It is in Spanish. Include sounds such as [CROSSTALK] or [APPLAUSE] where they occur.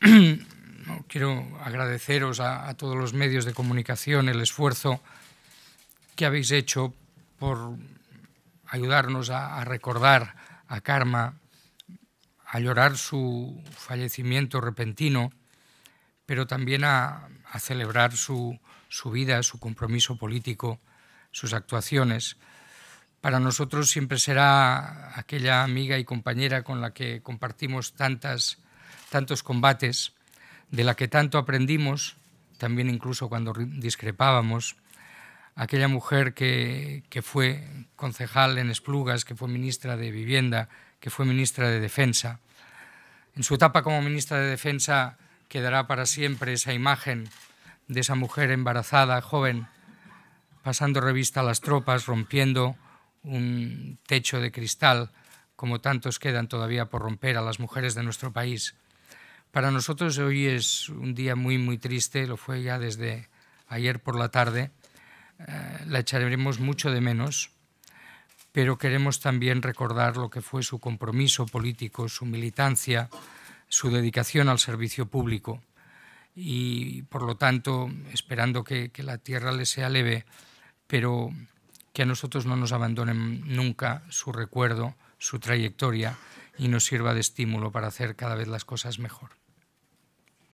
[CLEARS THROAT] quiero agradeceros a, todos los medios de comunicación el esfuerzo que habéis hecho por ayudarnos a, recordar a Karma, a llorar su fallecimiento repentino, pero también a, celebrar su, su vida, su compromiso político, sus actuaciones. Para nosotros siempre será aquella amiga y compañera con la que compartimos tantas tantos combates, de la que tanto aprendimos, también incluso cuando discrepábamos, aquella mujer que, fue concejal en Esplugas, que fue ministra de Vivienda, que fue ministra de Defensa. En su etapa como ministra de Defensa quedará para siempre esa imagen de esa mujer embarazada, joven, pasando revista a las tropas, rompiendo un techo de cristal, como tantos quedan todavía por romper a las mujeres de nuestro país. Para nosotros hoy es un día muy, muy triste, lo fue ya desde ayer por la tarde. Eh, la echaremos mucho de menos, pero queremos también recordar lo que fue su compromiso político, su militancia, su dedicación al servicio público. Y por lo tanto, esperando que la tierra le sea leve, pero que a nosotros no nos abandonen nunca su recuerdo, su trayectoria y nos sirva de estímulo para hacer cada vez las cosas mejor.